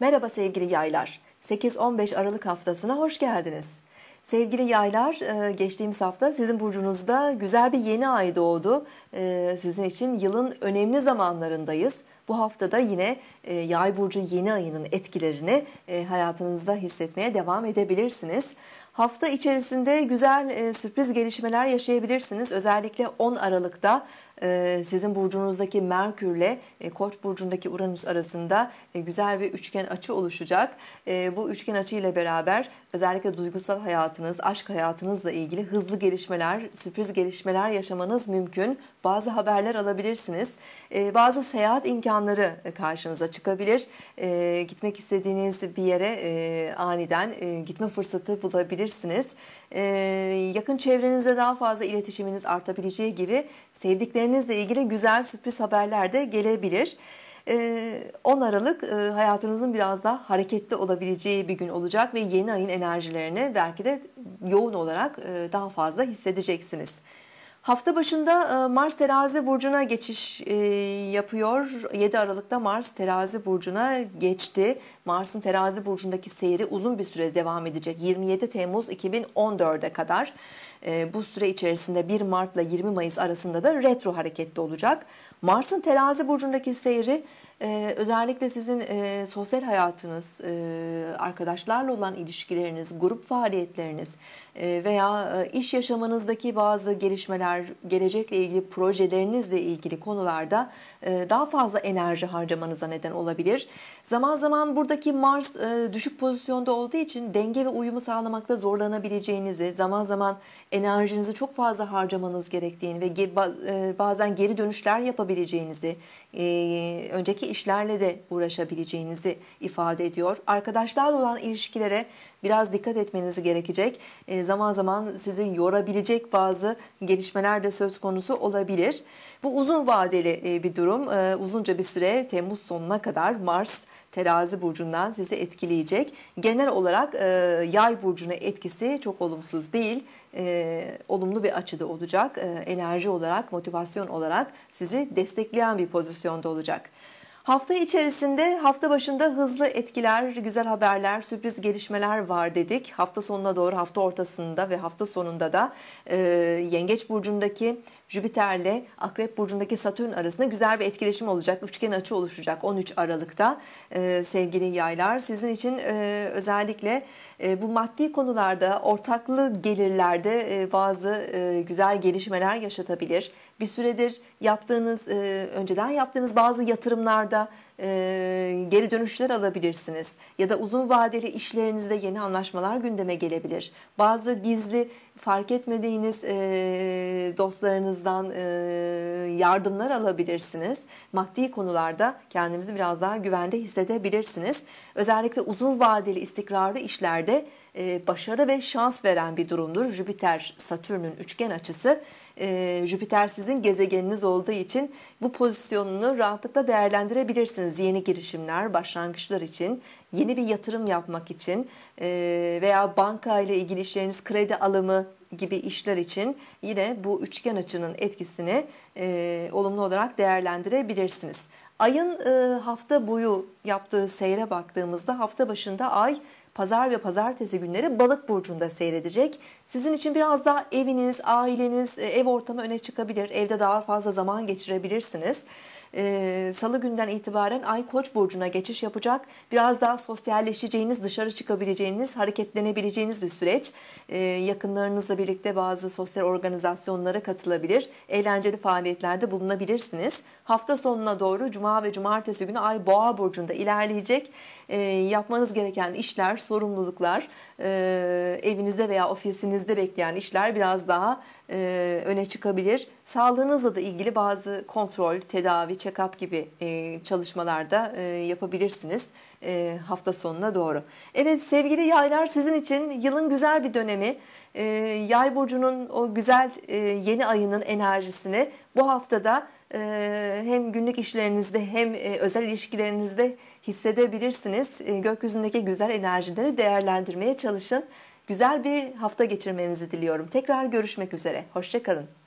Merhaba sevgili yaylar. 8-15 Aralık haftasına hoş geldiniz. Sevgili yaylar, e, geçtiğimiz hafta sizin burcunuzda güzel bir yeni ay doğdu. E, sizin için yılın önemli zamanlarındayız. Bu haftada yine e, Yay burcu yeni ayının etkilerini hayatınızda hissetmeye devam edebilirsiniz. Hafta içerisinde güzel e, sürpriz gelişmeler yaşayabilirsiniz. Özellikle 10 Aralık'ta e, sizin burcunuzdaki Merkürle e, Koç burcundaki Uranüs arasında e, güzel bir üçgen açı oluşacak. E, bu üçgen açı ile beraber özellikle duygusal hayatınız, aşk hayatınızla ilgili hızlı gelişmeler, sürpriz gelişmeler yaşamanız mümkün. Bazı haberler alabilirsiniz. E, bazı seyahat imkanları e, karşınıza çıkabilir. E, gitmek istediğiniz bir yere e, aniden e, gitme fırsatı bulabilirsiniz olabilirsiniz. Ee, yakın çevrenizde daha fazla iletişiminiz artabileceği gibi sevdiklerinizle ilgili güzel sürpriz haberler de gelebilir. 10 ee, Aralık e, hayatınızın biraz daha hareketli olabileceği bir gün olacak ve yeni ayın enerjilerini belki de yoğun olarak e, daha fazla hissedeceksiniz. Hafta başında e, Mars terazi burcuna geçiş e, yapıyor. 7 Aralık'ta Mars terazi burcuna geçti. Mars'ın terazi burcundaki seyri uzun bir süre devam edecek. 27 Temmuz 2014'e kadar e, bu süre içerisinde 1 Martla 20 Mayıs arasında da retro hareketli olacak. Mars'ın terazi burcundaki seyri ee, özellikle sizin e, sosyal hayatınız, e, arkadaşlarla olan ilişkileriniz, grup faaliyetleriniz e, veya e, iş yaşamınızdaki bazı gelişmeler, gelecekle ilgili projelerinizle ilgili konularda e, daha fazla enerji harcamanıza neden olabilir. Zaman zaman buradaki Mars e, düşük pozisyonda olduğu için denge ve uyumu sağlamakta zorlanabileceğinizi, zaman zaman enerjinizi çok fazla harcamanız gerektiğini ve ge- e, bazen geri dönüşler yapabileceğinizi, e, önceki işlerle de uğraşabileceğinizi ifade ediyor. Arkadaşlarla olan ilişkilere biraz dikkat etmeniz gerekecek. E, zaman zaman sizi yorabilecek bazı gelişmeler de söz konusu olabilir. Bu uzun vadeli e, bir durum. E, uzunca bir süre Temmuz sonuna kadar Mars terazi burcundan sizi etkileyecek. Genel olarak e, yay burcuna etkisi çok olumsuz değil. E, olumlu bir açıda olacak. E, enerji olarak, motivasyon olarak sizi destekleyen bir pozisyonda olacak. Hafta içerisinde hafta başında hızlı etkiler, güzel haberler, sürpriz gelişmeler var dedik. Hafta sonuna doğru hafta ortasında ve hafta sonunda da e, Yengeç Burcu'ndaki Jüpiter'le Akrep Burcu'ndaki Satürn arasında güzel bir etkileşim olacak. Üçgen açı oluşacak 13 Aralık'ta e, sevgili yaylar. Sizin için e, özellikle e, bu maddi konularda ortaklı gelirlerde e, bazı e, güzel gelişmeler yaşatabilir. Bir süredir yaptığınız, e, önceden yaptığınız bazı yatırımlarda e, geri dönüşler alabilirsiniz. Ya da uzun vadeli işlerinizde yeni anlaşmalar gündeme gelebilir. Bazı gizli fark etmediğiniz e, dostlarınızdan e, yardımlar alabilirsiniz. Maddi konularda kendinizi biraz daha güvende hissedebilirsiniz. Özellikle uzun vadeli istikrarlı işlerde e, başarı ve şans veren bir durumdur. Jüpiter-Satürn'ün üçgen açısı e, Jüpiter sizin gezegeniniz olduğu için bu pozisyonunu rahatlıkla değerlendirebilirsiniz. Yeni girişimler, başlangıçlar için, yeni bir yatırım yapmak için ee, veya banka ile ilgili işleriniz, kredi alımı gibi işler için yine bu üçgen açının etkisini ee, olumlu olarak değerlendirebilirsiniz. Ayın e, hafta boyu yaptığı seyre baktığımızda hafta başında ay pazar ve pazartesi günleri balık burcunda seyredecek. Sizin için biraz daha eviniz, aileniz, e, ev ortamı öne çıkabilir. Evde daha fazla zaman geçirebilirsiniz. Ee, Salı günden itibaren Ay Koç burcuna geçiş yapacak. Biraz daha sosyalleşeceğiniz, dışarı çıkabileceğiniz, hareketlenebileceğiniz bir süreç. Ee, yakınlarınızla birlikte bazı sosyal organizasyonlara katılabilir, eğlenceli faaliyetlerde bulunabilirsiniz. Hafta sonuna doğru Cuma ve Cumartesi günü Ay Boğa burcunda ilerleyecek. Ee, yapmanız gereken işler, sorumluluklar, e, evinizde veya ofisinizde bekleyen işler biraz daha e, öne çıkabilir. Sağlığınızla da ilgili bazı kontrol, tedavi, check-up gibi e, çalışmalarda e, yapabilirsiniz e, hafta sonuna doğru. Evet sevgili yaylar sizin için yılın güzel bir dönemi. E, yay burcunun o güzel e, yeni ayının enerjisini bu haftada ee, hem günlük işlerinizde hem e, özel ilişkilerinizde hissedebilirsiniz. Ee, gökyüzündeki güzel enerjileri değerlendirmeye çalışın. Güzel bir hafta geçirmenizi diliyorum. Tekrar görüşmek üzere. Hoşçakalın.